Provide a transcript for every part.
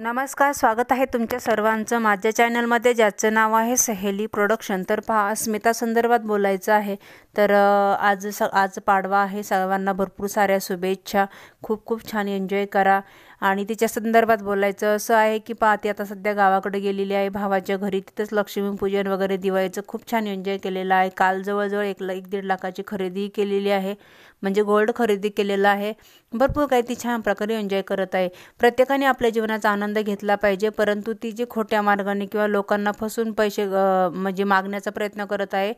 नमस्कार स्वागत आहे तुमच्या सर्वांचं माझ्या चॅनलमध्ये ज्याचं नाव आहे सहेली प्रोडक्शन तर पहा अस्मिता संदर्भात बोलायचं आहे तर आज स आज पाडवा आहे सर्वांना भरपूर साऱ्या शुभेच्छा खूप खूप छान एन्जॉय करा आणि तिच्या संदर्भात बोलायचं असं आहे की पा ती आता सध्या गावाकडे गेलेली आहे भावाच्या घरी तिथंच लक्ष्मीपूजन वगैरे दिवाळीचं खूप छान एन्जॉय केलेलं आहे काल जवळजवळ एक एक दीड लाखाची खरेदीही केलेली आहे म्हणजे गोल्ड खरेदी केलेलं आहे भरपूर काही ती छान प्रकारे एन्जॉय करत आहे प्रत्येकाने आपल्या जीवनाचा आनंद घेतला पाहिजे परंतु ती जी खोट्या मार्गाने किंवा लोकांना फसून पैसे म्हणजे मागण्याचा प्रयत्न करत आहे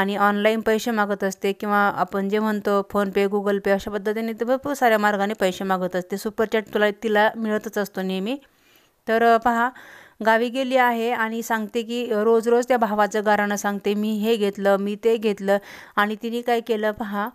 आणि ऑनलाईन पैसे मागत असते किंवा आपण जे म्हणतो फोनपे गुगल पे अशा पद्धतीने ते भरपूर साऱ्या मार्गाने पैसे मागत असते सुपरचॅट तुला तिला मिळतच असतो नेहमी तर पहा गावी गेली आहे आणि सांगते की रोज रोज त्या भावाचं गाराणं सांगते मी हे घेतलं मी ते घेतलं आणि तिने काय केलं पहा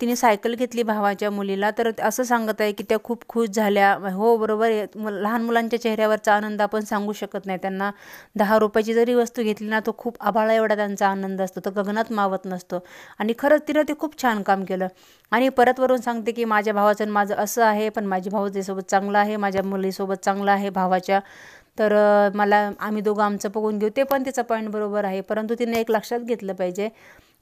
तिने सायकल घेतली भावाच्या मुलीला तर असं सांगत आहे की त्या खूप खुश झाल्या हो बरोबर लहान मुलांच्या चेहऱ्यावरचा आनंद आपण सांगू शकत नाही त्यांना दहा रुपयाची जरी वस्तू घेतली ना तो खूप आभाळा एवढा त्यांचा आनंद असतो तो गगनात मावत नसतो आणि खरंच तिनं ते खूप छान काम केलं आणि परत वरून सांगते की माझ्या भावाचं माझं असं आहे पण माझी त्यासोबत चांगलं आहे माझ्या मुलीसोबत चांगलं आहे भावाच्या तर मला आम्ही दोघं आमचं बघून घेऊ ते पण तिचा पॉईंट बरोबर आहे परंतु तिने एक लक्षात घेतलं पाहिजे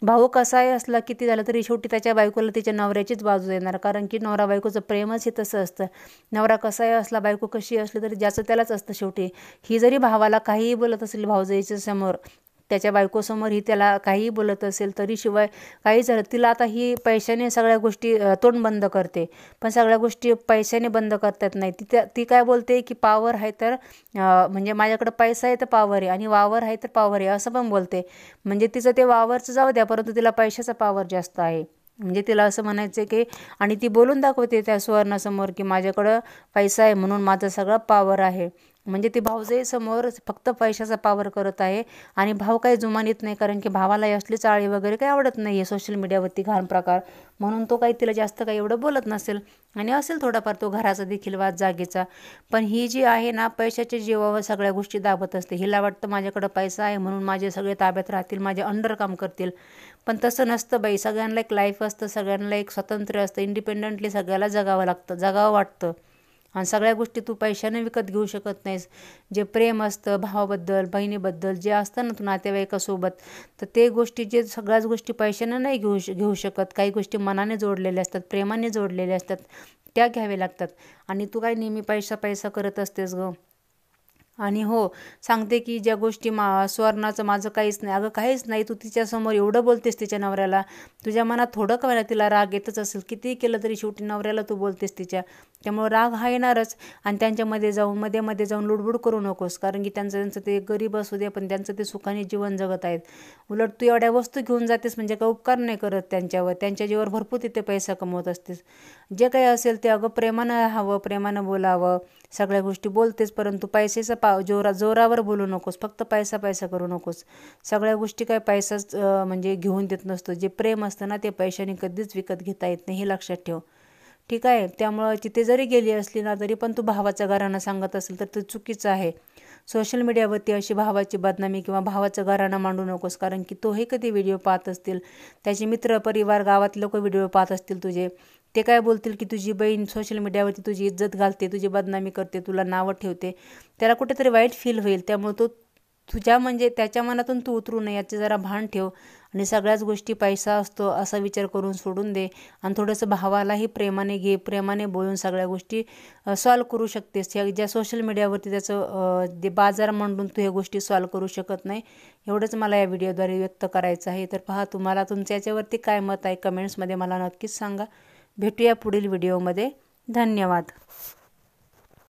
भाऊ कसाही असला किती झालं तरी शेवटी त्याच्या बायकोला तिच्या नवऱ्याचीच बाजू येणार कारण की नवरा बायकोचं प्रेमच हे तसं असतं नवरा कसाही असला बायको कशी असली तरी ज्याचं त्यालाच असतं शेवटी ही जरी भावाला काहीही बोलत असेल भाऊजाईच्या समोर त्याच्या बायकोसमोर ही त्याला काहीही बोलत असेल तरी शिवाय काही झालं तिला आता ही पैशाने सगळ्या गोष्टी तोंड बंद करते पण सगळ्या गोष्टी पैशाने बंद करतात नाही ती त्या ती काय बोलते की पावर आहे तर म्हणजे माझ्याकडं पैसा आहे तर पावर आहे आणि वावर आहे तर पावर आहे असं पण बोलते म्हणजे तिचं ते वावरचं जाऊ द्या परंतु तिला पैशाचा पावर जास्त आहे म्हणजे तिला असं म्हणायचं की आणि ती बोलून दाखवते त्या सुवर्णासमोर की माझ्याकडं पैसा आहे म्हणून माझा सगळा पावर आहे म्हणजे ते भाऊजे समोर फक्त पैशाचा पावर करत आहे आणि भाऊ काही जुमान येत नाही कारण की भावाला असली चाळी वगैरे काही आवडत नाही आहे सोशल मीडियावरती घाण प्रकार म्हणून तो काही तिला जास्त काही एवढं बोलत नसेल आणि असेल थोडाफार तो घराचा देखील वाद जागेचा पण ही जी आहे ना पैशाच्या जीवावर सगळ्या गोष्टी दाबत असते हिला वाटतं माझ्याकडं पैसा आहे म्हणून माझे सगळे ताब्यात राहतील माझे अंडर काम करतील पण तसं नसतं बाई सगळ्यांना एक लाईफ असतं सगळ्यांना एक स्वतंत्र असतं इंडिपेंडंटली सगळ्याला जगावं लागतं जगावं वाटतं आणि सगळ्या गोष्टी तू पैशाने विकत घेऊ शकत नाहीस जे प्रेम असतं भावाबद्दल बहिणीबद्दल जे असतं ना तू नातेवाईकासोबत तर ते गोष्टी जे सगळ्याच गोष्टी पैशाने नाही घेऊ घेऊ शकत काही गोष्टी मनाने जोडलेल्या असतात प्रेमाने जोडलेल्या असतात त्या घ्याव्या लागतात आणि तू काय नेहमी पैसा पैसा करत असतेस ग आणि हो सांगते की ज्या गोष्टी मा स्वर्णाचं माझं काहीच नाही अगं काहीच नाही तू तिच्यासमोर एवढं बोलतेस तिच्या नवऱ्याला तुझ्या मनात थोडं का तिला राग येतच असेल कितीही केलं तरी शेवटी नवऱ्याला तू बोलतेस तिच्या त्यामुळं राग हा येणारच आणि त्यांच्यामध्ये जाऊन मध्ये मध्ये जाऊन लुडबुड करू नकोस कारण की त्यांचं त्यांचं ते गरीब असू दे पण त्यांचं ते सुखाने जीवन जगत आहेत उलट तू एवढ्या वस्तू घेऊन जातेस म्हणजे काय उपकार नाही करत त्यांच्यावर त्यांच्या जीवावर भरपूर तिथे पैसा कमवत असतेस जे काही असेल ते अगं प्रेमानं हवं प्रेमानं बोलावं सगळ्या गोष्टी बोलतेस परंतु पैसेचं पा जोरा जोरावर बोलू नकोस फक्त पैसा पैसा करू नकोस सगळ्या गोष्टी काय पैसाच म्हणजे घेऊन देत नसतो जे प्रेम असतं ना ते पैशाने कधीच विकत घेता येत नाही हे लक्षात ठेव ठीक आहे त्यामुळं तिथे जरी गेली असली ना तरी पण तू भावाचं घराणं सांगत असेल तर ते चुकीचं आहे सोशल मीडियावरती अशी भावाची बदनामी किंवा भावाचं घराणं मांडू नकोस कारण की तोही कधी व्हिडिओ पाहत असतील त्याचे मित्र परिवार गावात लोक व्हिडिओ पाहत असतील तुझे ते काय बोलतील की तुझी बहीण सोशल मीडियावरती तुझी इज्जत घालते तुझी बदनामी करते तुला नावं ठेवते त्याला कुठेतरी वाईट फील होईल त्यामुळे तो तुझ्या म्हणजे त्याच्या मनातून तू उतरू नये याचे जरा भान ठेव आणि सगळ्याच गोष्टी पैसा असतो असा विचार करून सोडून दे आणि थोडंसं भावालाही प्रेमाने घे प्रेमाने बोलून सगळ्या गोष्टी सॉल्व करू शकतेस ज्या सोशल मीडियावरती त्याचं जे बाजार मांडून तू ह्या गोष्टी सॉल्व करू शकत नाही एवढंच मला या व्हिडिओद्वारे व्यक्त करायचं आहे तर पहा तुम्हाला तुमच्या याच्यावरती काय मत आहे कमेंट्समध्ये मला नक्कीच सांगा भेटूया पुढील व्हिडिओमध्ये धन्यवाद